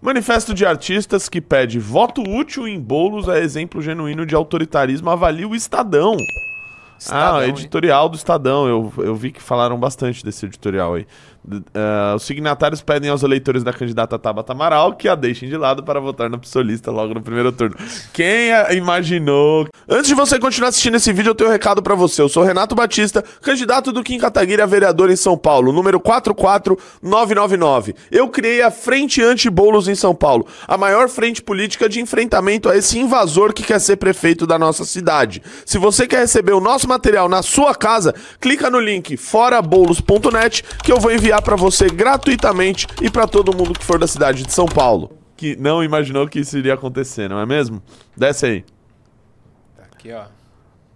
Manifesto de artistas que pede voto útil em bolos é exemplo genuíno de autoritarismo, avalia o Estadão. Estadão ah, editorial hein? do Estadão. Eu, eu vi que falaram bastante desse editorial aí. Uh, os signatários pedem aos eleitores da candidata Tabata Amaral que a deixem de lado para votar no psolista logo no primeiro turno. Quem é, imaginou? Antes de você continuar assistindo esse vídeo, eu tenho um recado para você. Eu sou Renato Batista, candidato do Kim Kataguiri a vereador em São Paulo, número 44999. Eu criei a Frente Anti-Boulos em São Paulo, a maior frente política de enfrentamento a esse invasor que quer ser prefeito da nossa cidade. Se você quer receber o nosso material na sua casa, clica no link foraboulos.net que eu vou enviar entregar para você gratuitamente e para todo mundo que for da cidade de São Paulo. Que não imaginou que isso iria acontecer, não é mesmo? Desce aí. Tá aqui, ó.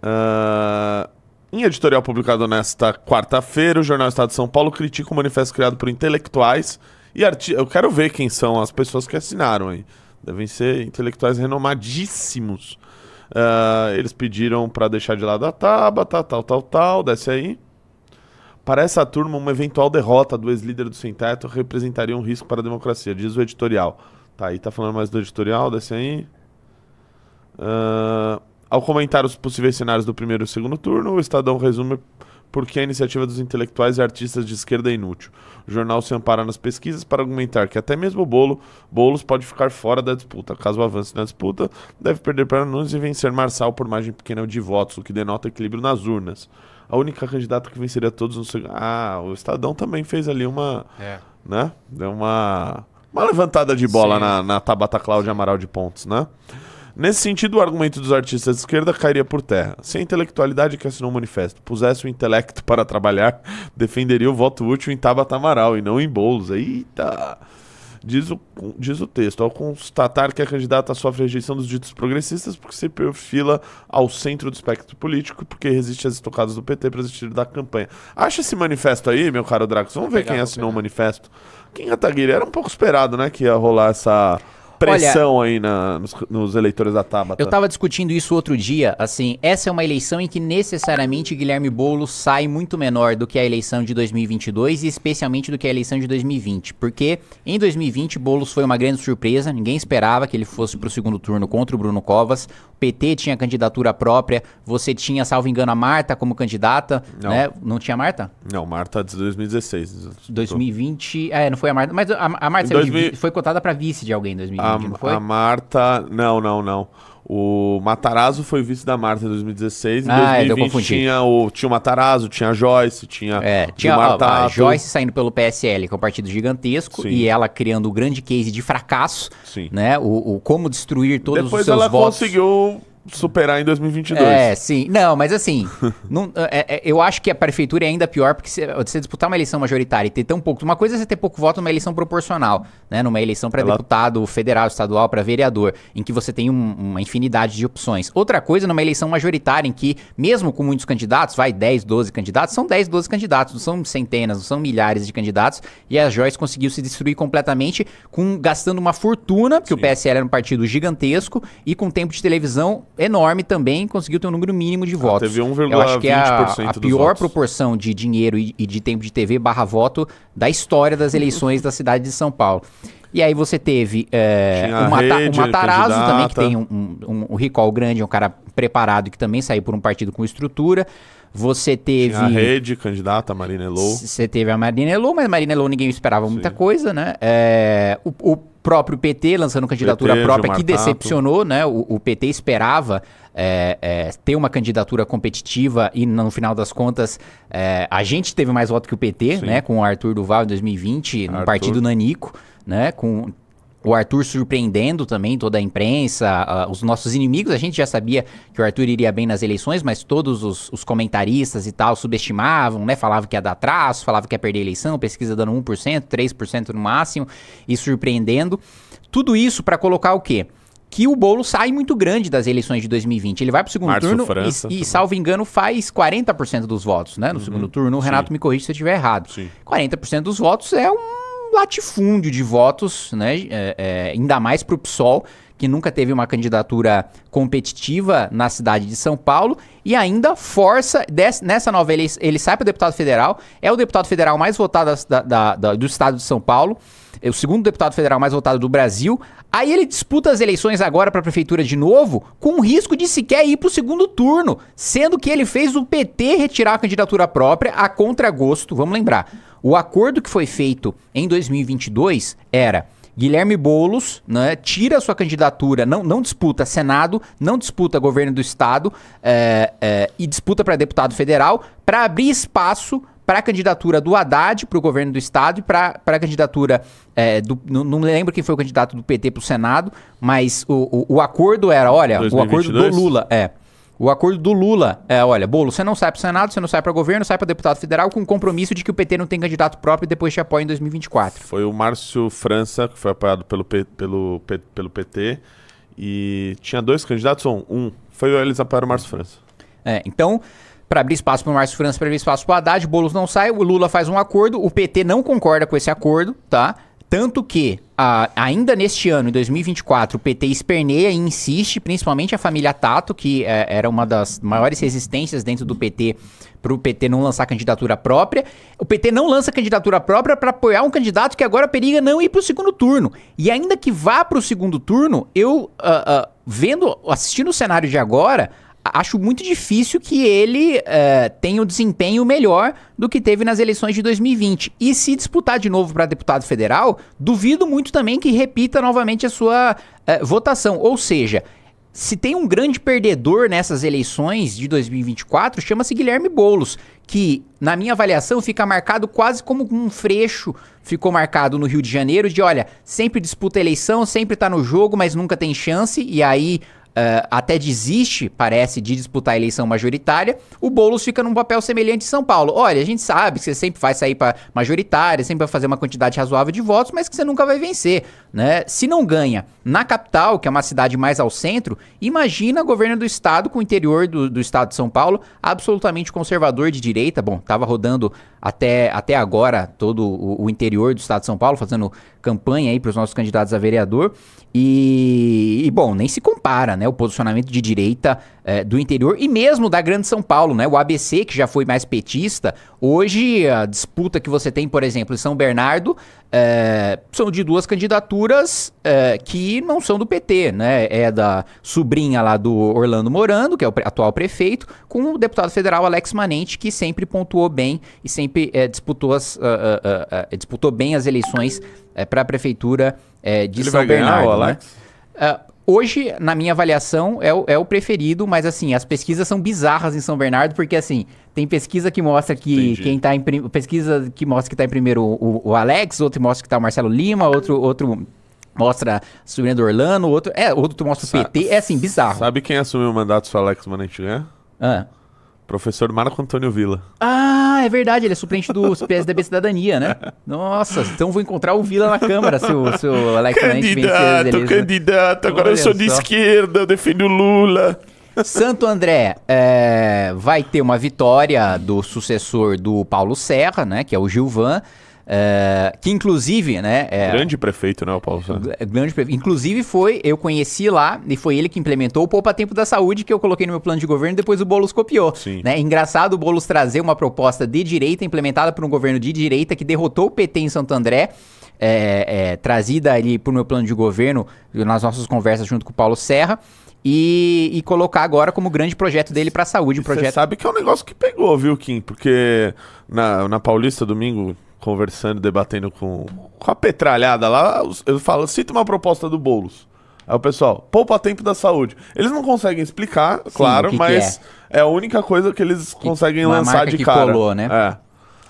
Uh, em editorial publicado nesta quarta-feira, o Jornal Estado de São Paulo critica o manifesto criado por intelectuais e artistas. Eu quero ver quem são as pessoas que assinaram aí. Devem ser intelectuais renomadíssimos. Uh, eles pediram para deixar de lado a tal, tal, tal, tal. Desce aí. Para essa turma, uma eventual derrota do ex-líder do Sem Teto representaria um risco para a democracia, diz o editorial. Tá, aí tá falando mais do editorial, desce aí. Uh, ao comentar os possíveis cenários do primeiro e segundo turno, o Estadão resume porque a iniciativa dos intelectuais e artistas de esquerda é inútil. O jornal se ampara nas pesquisas para argumentar que até mesmo o Bolo, Boulos pode ficar fora da disputa. Caso avance na disputa, deve perder para Nunes e vencer Marçal por margem pequena de votos, o que denota equilíbrio nas urnas. A única candidata que venceria todos no segundo. Ah, o Estadão também fez ali uma. É. Né? Deu uma. Uma levantada de bola na, na Tabata Cláudia Amaral de pontos, né? Nesse sentido, o argumento dos artistas de esquerda cairia por terra. Se a intelectualidade que assinou o manifesto pusesse o intelecto para trabalhar, defenderia o voto útil em Tabata Amaral e não em Boulos. Eita! Diz o, diz o texto, ao constatar que a candidata sofre rejeição dos ditos progressistas porque se perfila ao centro do espectro político, porque resiste às estocadas do PT para desistir da campanha. Acha esse manifesto aí, meu caro Drax? Vamos vou ver pegar, quem assinou pegar. o manifesto. Quem Ataguiri? Era um pouco esperado, né, que ia rolar essa pressão Olha, aí na, nos, nos, eleitores da Tabata? Eu tava discutindo isso outro dia, assim, essa é uma eleição em que necessariamente Guilherme Boulos sai muito menor do que a eleição de 2022 e especialmente do que a eleição de 2020, porque em 2020 Boulos foi uma grande surpresa, ninguém esperava que ele fosse pro segundo turno contra o Bruno Covas, o PT tinha candidatura própria, você tinha, salvo engano, a Marta como candidata, não. né? Não tinha Marta? Não, Marta é de 2016. 2020, é, não foi a Marta, mas a, a Marta 2000... foi cotada para vice de alguém em 2020 a, foi? a Marta. Não, não, não. O Matarazzo foi o vice da Marta em 2016. Em ah, 2020 é, tinha o, tinha o Matarazzo, tinha a Joyce, tinha. É, tinha a, a, Joyce saindo pelo PSL, que é um partido gigantesco, Sim. e ela criando o grande case de fracasso, Sim. né? O, o como destruir todos Depois os seus votos. Depois ela conseguiu superar em 2022. É, sim. Não, mas assim, não, é, é, eu acho que a prefeitura é ainda pior, porque você disputar uma eleição majoritária e ter tão pouco. Uma coisa é você ter pouco voto numa eleição proporcional, né? Numa eleição para Ela... deputado federal, estadual, para vereador, em que você tem um, uma infinidade de opções. Outra coisa, numa eleição majoritária, em que, mesmo com muitos candidatos, vai 10, 12 candidatos, são 10, 12 candidatos, não são centenas, não são milhares de candidatos, e a Joyce conseguiu se destruir completamente, com gastando uma fortuna, porque sim. o PSL era um partido gigantesco, e com tempo de televisão enorme também conseguiu ter um número mínimo de ah, votos. Ah, teve 1,20% Eu acho que é a, a pior proporção de dinheiro e, e, de tempo de TV barra voto da história das eleições da cidade de São Paulo. E aí você teve é, o, Mata, rede, o, Matarazzo candidata. também, que tem um, um, um recall grande, é um cara preparado que também saiu por um partido com estrutura. Você teve. Tinha a rede, candidata, a Marina Elou. Você teve a Marina Elou, mas a Marina Elou ninguém esperava Sim. muita coisa, né? É, o, o próprio PT lançando candidatura PT, própria, Gilmar que decepcionou, Tato. né? O, o, PT esperava é, é, ter uma candidatura competitiva e, no final das contas, é, a gente teve mais voto que o PT, Sim. né? Com o Arthur Duval em 2020, Arthur. no partido Nanico, né? Com o Arthur surpreendendo também toda a imprensa, uh, os nossos inimigos. A gente já sabia que o Arthur iria bem nas eleições, mas todos os, os comentaristas e tal subestimavam, né? Falavam que ia dar traço, falavam que ia perder a eleição, pesquisa dando 1%, 3% no máximo, e surpreendendo. Tudo isso para colocar o quê? que o bolo sai muito grande das eleições de 2020. Ele vai para o segundo turno França, e, e, salvo engano, faz 40% dos votos, né? No uhum, segundo turno, o Renato sim. me corrige se eu estiver errado. Sim. 40% dos votos é um latifúndio de votos, né? É, é, ainda mais para o PSOL, que nunca teve uma candidatura competitiva na cidade de São Paulo, e ainda força, des, nessa nova ele, ele sai para deputado federal, é o deputado federal mais votado da, da, da, do estado de São Paulo, é o segundo deputado federal mais votado do Brasil, aí ele disputa as eleições agora para a prefeitura de novo, com o risco de sequer ir para o segundo turno, sendo que ele fez o PT retirar a candidatura própria a contragosto, vamos lembrar. O acordo que foi feito em 2022 era Guilherme Boulos né, tira sua candidatura, não, não disputa Senado, não disputa governo do Estado é, é, e disputa para deputado federal para abrir espaço para a candidatura do Haddad para o governo do Estado e para a candidatura é, do. Não, me lembro quem foi o candidato do PT para o Senado, mas o, o, o acordo era: olha, 2022? o acordo do Lula. É. O acordo do Lula é, olha, bolo, você não sai para Senado, você não sai para governo, sai para deputado federal com o compromisso de que o PT não tem candidato próprio e depois te apoia em 2024. Foi o Márcio França, que foi apoiado pelo, P, pelo, P, pelo PT, e tinha dois candidatos ou um? Foi eles apoiaram o Márcio França. É, então, para abrir espaço para o Márcio França, para abrir espaço para Haddad, Boulos não sai, o Lula faz um acordo, o PT não concorda com esse acordo, tá? Tanto que, ainda neste ano, em 2024, o PT esperneia e insiste, principalmente a família Tato, que é, era uma das maiores resistências dentro do PT, para o PT não lançar candidatura própria. O PT não lança candidatura própria para apoiar um candidato que agora periga não ir para o segundo turno. E ainda que vá para o segundo turno, eu, uh, uh, vendo, assistindo o cenário de agora, acho muito difícil que ele é, tenha um desempenho melhor do que teve nas eleições de 2020. E se disputar de novo para deputado federal, duvido muito também que repita novamente a sua é, votação. Ou seja, se tem um grande perdedor nessas eleições de 2024, chama-se Guilherme Bolos, que, na minha avaliação, fica marcado quase como um freixo ficou marcado no Rio de Janeiro de, olha, sempre disputa a eleição, sempre tá no jogo, mas nunca tem chance, e aí uh, até desiste, parece, de disputar a eleição majoritária, o Boulos fica num papel semelhante em São Paulo. Olha, a gente sabe que você sempre vai sair para majoritária, sempre vai fazer uma quantidade razoável de votos, mas que você nunca vai vencer. Né? Se não ganha na capital, que é uma cidade mais ao centro, imagina governo do estado com o interior do, do estado de São Paulo absolutamente conservador de direita. Bom, tava rodando até, até agora todo o, o, interior do estado de São Paulo, fazendo campanha aí para os nossos candidatos a vereador. E, e, bom, nem se compara, né? né? O posicionamento de direita é, do interior e mesmo da Grande São Paulo, né? O ABC, que já foi mais petista, hoje a disputa que você tem, por exemplo, em São Bernardo, é, são de duas candidaturas é, que não são do PT, né? É da sobrinha lá do Orlando Morando, que é o atual prefeito, com o deputado federal Alex Manente, que sempre pontuou bem e sempre disputou, as, uh, uh, uh, disputou bem as eleições para a prefeitura de Ele São vai Bernardo. Ganhar, né? Alex? Ah, Hoje, na minha avaliação, é o, é o preferido, mas assim, as pesquisas são bizarras em São Bernardo, porque assim, tem pesquisa que mostra que Entendi. quem tá em pesquisa que mostra que tá em primeiro o, o Alex, outro mostra que tá o Marcelo Lima, outro outro mostra Surina do Orlando, outro é, outro mostra o PT, é assim, bizarro. Sabe quem assumiu o mandato se o Alex Manetti ganhar? Ah. Professor Marco Antônio Vila. Ah, é verdade, ele é suplente do PSDB Cidadania, né? Nossa, então vou encontrar o Vila na Câmara se o, Alex. Candidato, vencer Candidato, agora Olha eu sou só. de esquerda, eu defendo o Lula. Santo André é, vai ter uma vitória do sucessor do Paulo Serra, né? Que é o Gilvan. É, que inclusive, né? É, grande prefeito, né, o Paulo Santos? É, grande prefeito. Inclusive foi, eu conheci lá e foi ele que implementou o Poupa Tempo da Saúde que eu coloquei no meu plano de governo. Depois o Bolos copiou. Sim. Né? Engraçado o Bolos trazer uma proposta de direita implementada por um governo de direita que derrotou o PT em Santo André. É, é, trazida ali para o meu plano de governo nas nossas conversas junto com o Paulo Serra. E, e colocar agora como grande projeto dele para a saúde. Um projeto... Você sabe que é um negócio que pegou, viu, Kim? Porque na, na Paulista, domingo, conversando, debatendo com, com a petralhada lá, eu falo, cita uma proposta do Boulos. Aí o pessoal, poupa tempo da saúde. Eles não conseguem explicar, Sim, claro, que mas que é? é? a única coisa que eles que, conseguem lançar de que cara. Colou, né? É.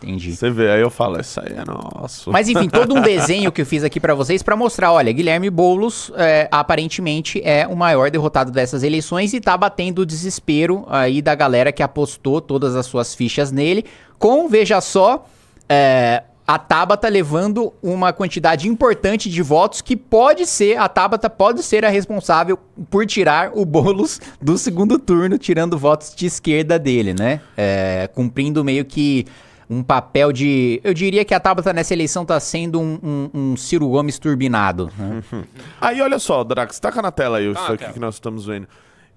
Entendi. Você vê, aí eu falo, isso aí é nosso. Mas enfim, todo um desenho que eu fiz aqui para vocês para mostrar, olha, Guilherme Boulos é, aparentemente é o maior derrotado dessas eleições e tá batendo o desespero aí da galera que apostou todas as suas fichas nele, com, veja só, é, a Tabata levando uma quantidade importante de votos que pode ser, a Tabata pode ser a responsável por tirar o Boulos do segundo turno, tirando votos de esquerda dele, né? É, cumprindo meio que um papel de... Eu diria que a Tabata nessa eleição tá sendo um, um, um Ciro Gomes turbinado. Né? Aí olha só, Drax, taca na tela aí isso ah, aqui que nós estamos vendo.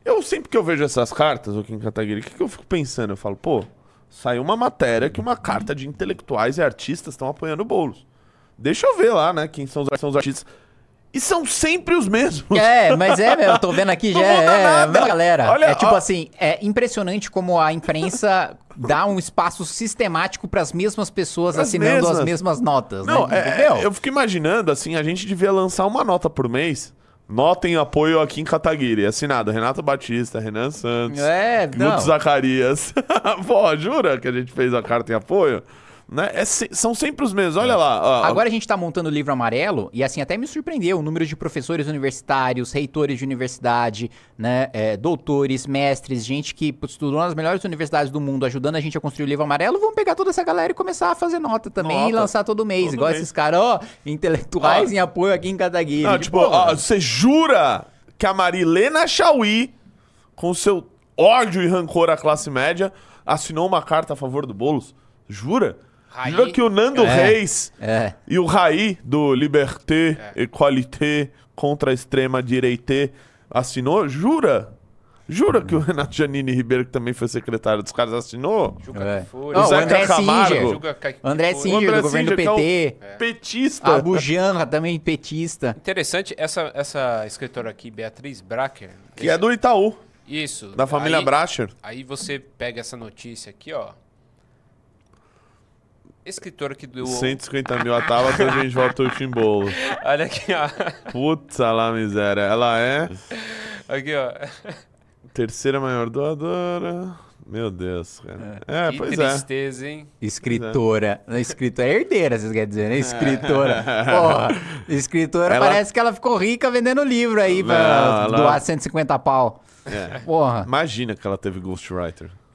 Eu sempre que eu vejo essas cartas, o em Kataguiri, o que, que eu fico pensando? Eu falo, pô... Saiu uma matéria que uma carta de intelectuais e artistas estão apoiando Boulos. Deixa eu ver lá, né, quem são os, são os artistas. E são sempre os mesmos. É, mas é, eu tô vendo aqui já é, é a galera. Olha, é tipo ó. assim, é impressionante como a imprensa dá um espaço sistemático para as mesmas pessoas assinando mesmas. as mesmas notas. Né? Não, né? é, eu fico imaginando assim, a gente devia lançar uma nota por mês Notem apoio aqui em Cataguiri. É assinado Renato Batista, Renan Santos, é, Nuto Zacarias. Pô, jura que a gente fez a carta em apoio? Né? É se... são sempre os mesmos. Olha lá. Ó, Agora a gente está montando o livro amarelo e assim até me surpreendeu o número de professores universitários, reitores de universidade, né? É, doutores, mestres, gente que estudou nas melhores universidades do mundo, ajudando a gente a construir o livro amarelo. Vamos pegar toda essa galera e começar a fazer nota também nota. e lançar todo mês. Todo igual mês. esses caras, ó, intelectuais ah. em apoio aqui em Cataguiri. Não, tipo, você jura que a Marilena Chauí, com seu ódio e rancor à classe média, assinou uma carta a favor do Boulos? Jura? Raí. que o Nando é, Reis é. e o Raí do Liberté, é. Equalité, contra a extrema direita assinou? Jura? Jura que o Renato Janine Ribeiro, que também foi secretário dos caras, assinou? Juca é. Fura, o Zeca O André Singer, do governo Singer, do é PT. É. Petista. A Bujanra, também petista. Interessante, essa, essa escritora aqui, Beatriz Bracker. Que é do Itaú. Isso. Da família aí, Bracher. Aí você pega essa notícia aqui, ó. Escritor que doou. 150 mil a Tabata, a gente volta o Timbolo. Olha aqui, ó. Puta lá, miséria. Ela é. Aqui, ó. Terceira maior doadora. Meu Deus, cara. É, é que pois é. tristeza, é. hein? Escritora. É. Escritora é herdeira, vocês querem dizer, né? É. Escritora. Porra. Escritora ela... parece que ela ficou rica vendendo livro aí pra ela... doar 150 pau. É. Porra. Imagina que ela teve ghostwriter.